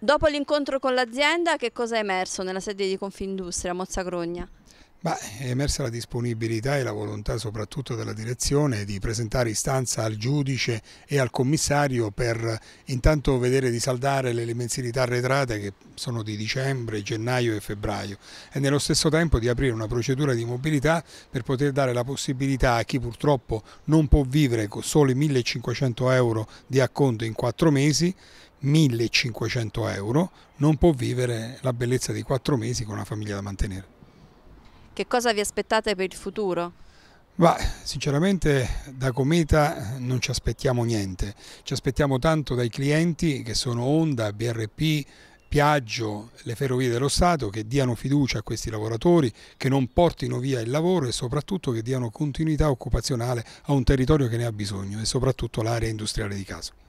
Dopo l'incontro con l'azienda, che cosa è emerso nella sede di Confindustria a Mozzagrogna? Beh, è emersa la disponibilità e la volontà soprattutto della direzione di presentare istanza al giudice e al commissario per intanto vedere di saldare le mensilità arretrate che sono di dicembre, gennaio e febbraio e nello stesso tempo di aprire una procedura di mobilità per poter dare la possibilità a chi purtroppo non può vivere con soli 1500 euro di acconto in quattro mesi 1500 euro non può vivere la bellezza di quattro mesi con una famiglia da mantenere. Che cosa vi aspettate per il futuro? Bah, sinceramente da Cometa eh, non ci aspettiamo niente, ci aspettiamo tanto dai clienti che sono Honda, BRP, Piaggio, le ferrovie dello Stato che diano fiducia a questi lavoratori, che non portino via il lavoro e soprattutto che diano continuità occupazionale a un territorio che ne ha bisogno e soprattutto l'area industriale di Caso.